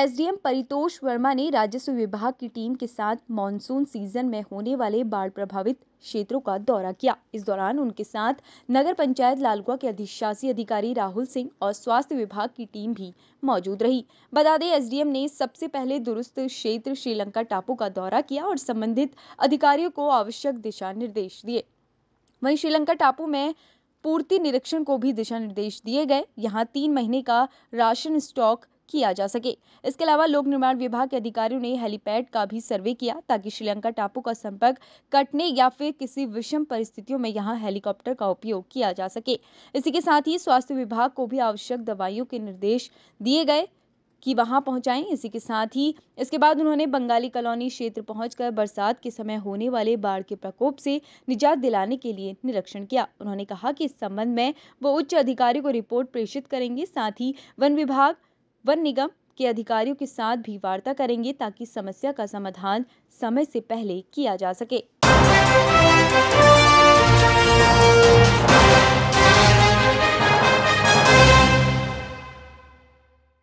SDM Paritosh Verma ने राजस्व विभाग की टीम के साथ मॉनसून सीजन में होने वाले बाढ़ प्रभावित क्षेत्रों का दौरा किया इस दौरान उनके साथ नगर पंचायत लालगुआ के अधिशासी अधिकारी राहुल सिंह और स्वास्थ्य विभाग की टीम भी मौजूद रही बता दें एसडीएम ने सबसे पहले दुरुस्त क्षेत्र श्रीलंका टापू का दौरा किया और संबंधित अधिकारियों को आवश्यक दिशा निर्देश दिए वही श्रीलंका टापू में पूर्ति निरीक्षण को भी दिशा निर्देश दिए गए यहाँ तीन महीने का राशन स्टॉक किया जा सके इसके अलावा लोक निर्माण विभाग के अधिकारियों ने हेलीपैड का भी सर्वे किया ताकि श्रीलंका टापू का संपर्क कटने या फिर किसी विषम परिस्थितियों में यहाँ हेलीकॉप्टर का उपयोग किया जा सके इसी के साथ ही स्वास्थ्य विभाग को भी आवश्यक दवाइयों के निर्देश दिए गए कि वहां पहुंचाएं इसी के साथ ही इसके बाद उन्होंने बंगाली कॉलोनी क्षेत्र पहुंचकर बरसात के समय होने वाले बाढ़ के प्रकोप से निजात दिलाने के लिए निरीक्षण किया उन्होंने कहा कि इस संबंध में वो उच्च अधिकारी को रिपोर्ट प्रेषित करेंगे साथ ही वन विभाग वन निगम के अधिकारियों के साथ भी वार्ता करेंगे ताकि समस्या का समाधान समय से पहले किया जा सके